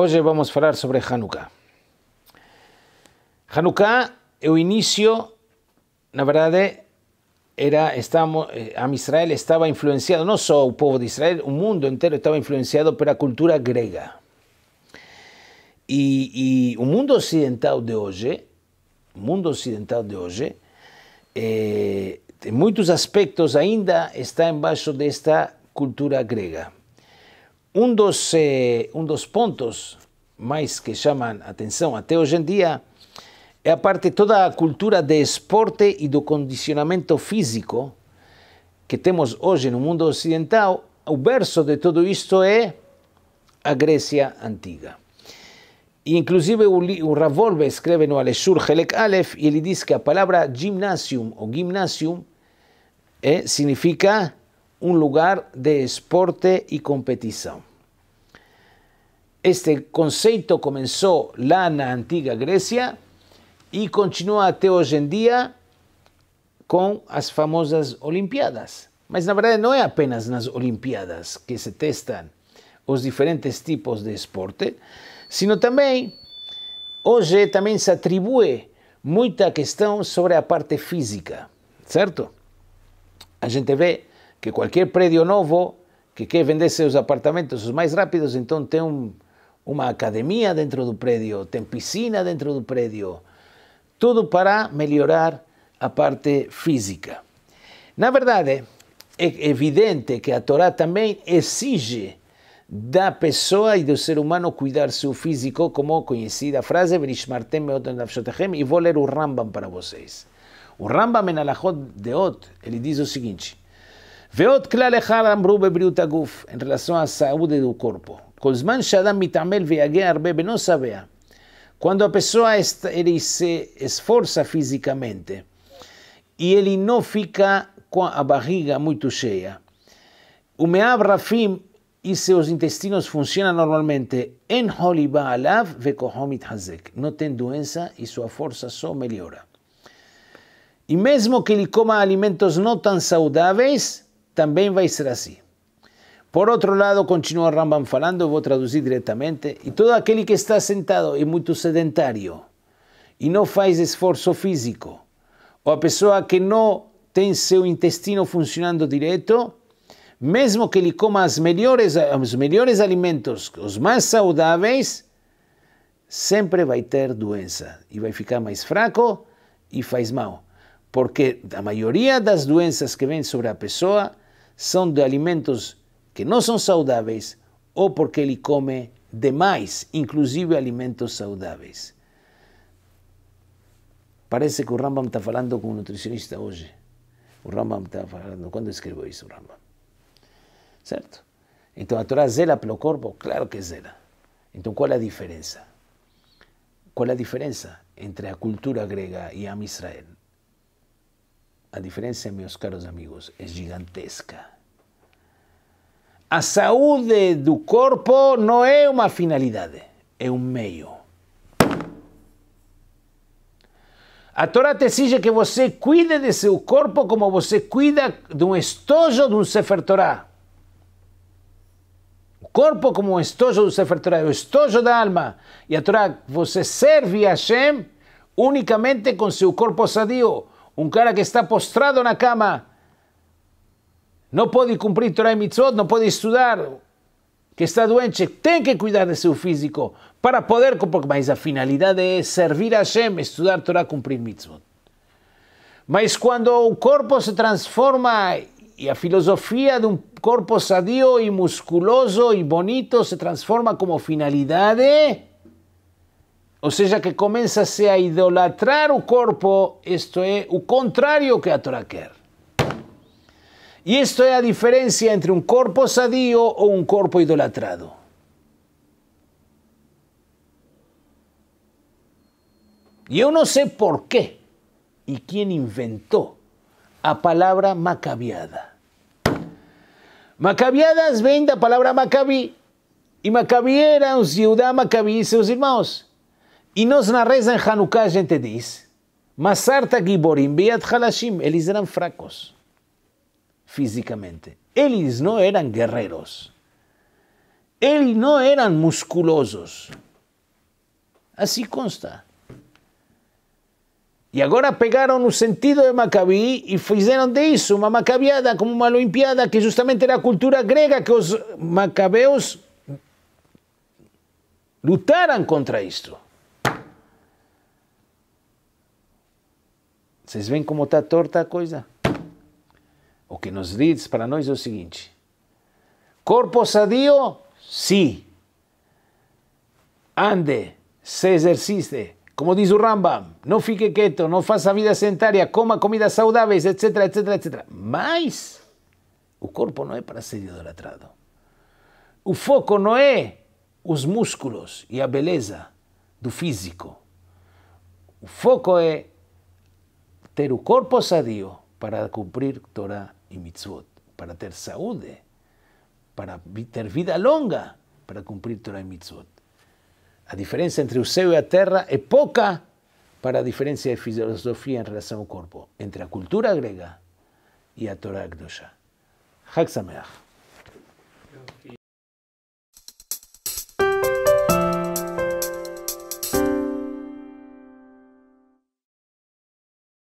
Hoje vamos falar sobre Hanukkah. Hanukkah é o início, na verdade, era estamos, eh, a Israel estava influenciado, não só o povo de Israel, o mundo inteiro estava influenciado pela cultura grega. E, e o mundo ocidental de hoje, o mundo ocidental de hoje, é, eh, em muitos aspectos ainda está embaixo desta cultura grega. Um dos, eh, um dos pontos mais que chamam atenção até hoje em dia é a parte toda a cultura de esporte e do condicionamento físico que temos hoje no mundo ocidental. O berço de tudo isto é a Grécia antiga. E, inclusive o, o Ravolve escreve no Aleshur Helek Aleph e ele diz que a palavra gymnasium ou gymnasium é, significa um lugar de esporte e competição. Este conceito começou lá na antiga Grécia e continua até hoje em dia com as famosas Olimpíadas. Mas na verdade não é apenas nas Olimpíadas que se testam os diferentes tipos de esporte, sino também hoje também se atribui muita questão sobre a parte física, certo? A gente vê que qualquer prédio novo que quer vender seus apartamentos os mais rápidos, então tem um, uma academia dentro do prédio, tem piscina dentro do prédio, tudo para melhorar a parte física. Na verdade, é evidente que a Torá também exige da pessoa e do ser humano cuidar seu físico, como conhecida a frase, e vou ler o Rambam para vocês. O Rambam em Alachot ele diz o seguinte, ועוד כלל אחד אמרו בבריאות הגוף, אין רלסון הסעודי do corpo. כל זמן שאדם מתעמל ויגע הרבה בנו שבע. Quando a pessoa ele se esforça fisicamente e ele não fica com a barriga muito cheia. O meab rafim e seus intestinos funcionam normalmente em holiba alav vekohom hazek. Não tem doença e sua força só melhora. E mesmo que ele coma alimentos não tão saudáveis, também vai ser assim. Por outro lado, continua Rambam falando, eu vou traduzir diretamente, e todo aquele que está sentado e muito sedentário e não faz esforço físico, ou a pessoa que não tem seu intestino funcionando direito, mesmo que ele coma as melhores, os melhores alimentos, os mais saudáveis, sempre vai ter doença e vai ficar mais fraco e faz mal. Porque a maioria das doenças que vem sobre a pessoa são de alimentos que não são saudáveis ou porque ele come demais, inclusive alimentos saudáveis. Parece que o Rambam está falando com um nutricionista hoje. O Rambam está falando, quando escreveu isso o Rambam? Certo? Então a Torá zela pelo corpo? Claro que zela. Então qual é a diferença? Qual é a diferença entre a cultura grega e a Israel? a diferença, meus caros amigos, é gigantesca. A saúde do corpo não é uma finalidade, é um meio. A Torá te exige que você cuide de seu corpo como você cuida de um estojo de um Sefer Torá. O corpo como um estojo do Sefer Torá, é o estojo da alma. E a Torá, você serve a Hashem unicamente com seu corpo sadio. Um cara que está postrado na cama, não pode cumprir Torah e Mitzvot, não pode estudar, que está doente, tem que cuidar de seu físico para poder, cumprir mas a finalidade é servir a Hashem, estudar Torah, cumprir Mitzvot. Mas quando o corpo se transforma e a filosofia de um corpo sadio e musculoso e bonito se transforma como finalidade, O sea, que comienza a idolatrar un cuerpo, esto es lo contrario que a Torá quer. Y esto es a diferencia entre un cuerpo sadío o un cuerpo idolatrado. yo no sé por qué y quién inventó la palabra macabiada. Macabiadas vem la palabra macabi, y macabi eram os Macabí, Macabi y irmãos. E nós na reza em Hanukkah a gente diz, Masarta Giborim Beyad Halashim, eles eram fracos fisicamente. Eles não eram guerreiros. Eles não eram musculosos. Assim consta. E agora pegaram o sentido de Maccabi e fizeram disso uma macabiada, como uma Olimpiada, que justamente era a cultura grega que os macabeus lutaram contra isto. Vocês veem como está torta a coisa? O que nos diz para nós é o seguinte: corpo sadio, sim. Ande, se exercite. Como diz o Rambam, não fique quieto, não faça vida sedentária, coma comidas saudáveis, etc, etc, etc. Mas o corpo não é para ser idolatrado. O foco não é os músculos e a beleza do físico. O foco é ter o corpo sadio para cumprir torah e mitzvot, para ter saúde, para ter vida longa, para cumprir torah e mitzvot. A diferença entre o céu e a terra é pouca para a diferença de filosofia em relação ao corpo, entre a cultura grega e a torah Kedoshá. Hag Sameach.